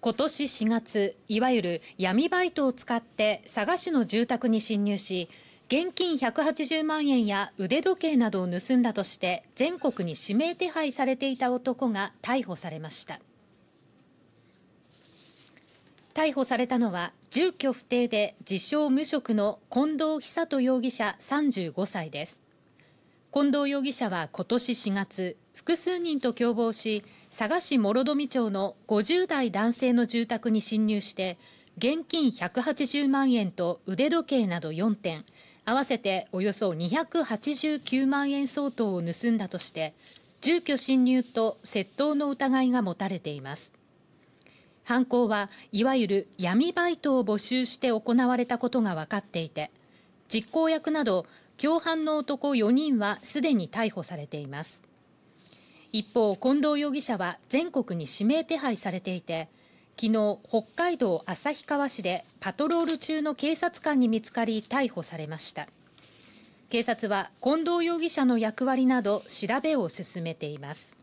今年4月、いわゆる闇バイトを使って佐賀市の住宅に侵入し、現金180万円や腕時計などを盗んだとして全国に指名手配されていた男が逮捕されました。逮捕されたのは住居不定で自称無職の近藤久人容疑者35歳です。近藤容疑者は今年4月、複数人と共謀し、佐賀市諸富町の50代男性の住宅に侵入して、現金180万円と腕時計など4点、合わせておよそ289万円相当を盗んだとして、住居侵入と窃盗の疑いが持たれています。犯行はいわゆる闇バイトを募集して行われたことが分かっていて、実行役など共犯の男4人はすでに逮捕されています一方近藤容疑者は全国に指名手配されていて昨日北海道旭川市でパトロール中の警察官に見つかり逮捕されました警察は近藤容疑者の役割など調べを進めています